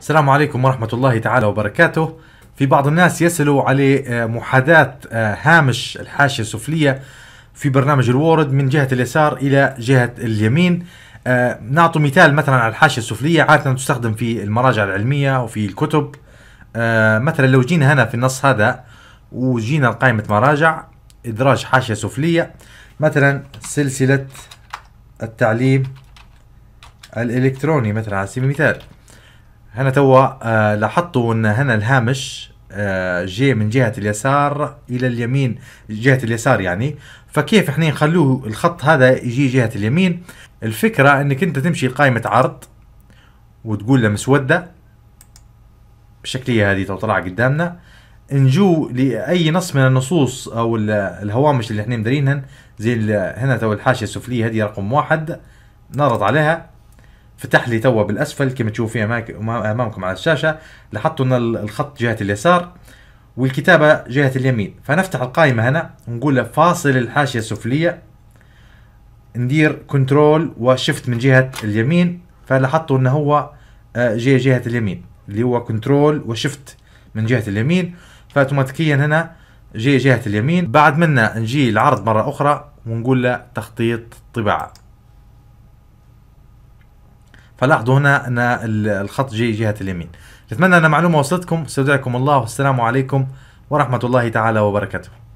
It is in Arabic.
السلام عليكم ورحمة الله تعالى وبركاته في بعض الناس يسألوا على آه، محاذاة آه، هامش الحاشية السفلية في برنامج الوورد من جهة اليسار إلى جهة اليمين آه، نعطوا مثال مثلا على الحاشية السفلية عادة تستخدم في المراجع العلمية وفي الكتب مثلا لو جينا هنا في النص هذا وجينا لقائمة مراجع إدراج حاشية سفلية مثلا سلسلة التعليم الإلكتروني مثلا على سبيل المثال هنا توا آه، لاحظتوا ان هنا الهامش آه، جي من جهه اليسار الى اليمين جهه اليسار يعني فكيف احنا نخلوه الخط هذا يجي جهه اليمين الفكره انك انت تمشي لقائمه عرض وتقول له مسوده بالشكليه هذه تو طلع قدامنا نجو لاي نص من النصوص او الهوامش اللي احنا مدارينهن زي هنا تو الحاشيه السفليه هذه رقم واحد نضغط عليها فتح لي توا بالاسفل كما تشوفوا في امامكم على الشاشه لاحظتوا ان الخط جهه اليسار والكتابه جهه اليمين فنفتح القائمه هنا ونقول له فاصل الحاشيه السفليه ندير كنترول وشفت من جهه اليمين فلاحظتوا ان هو آه، جهه جهه اليمين اللي هو كنترول وشفت من جهه اليمين فاوتوماتيكيا هنا جهه جهه اليمين بعد منا نجي العرض مره اخرى ونقول له تخطيط طباعه فلاحظوا هنا ان الخط جي جهه اليمين اتمنى ان معلومه وصلتكم استودعكم الله والسلام عليكم ورحمه الله تعالى وبركاته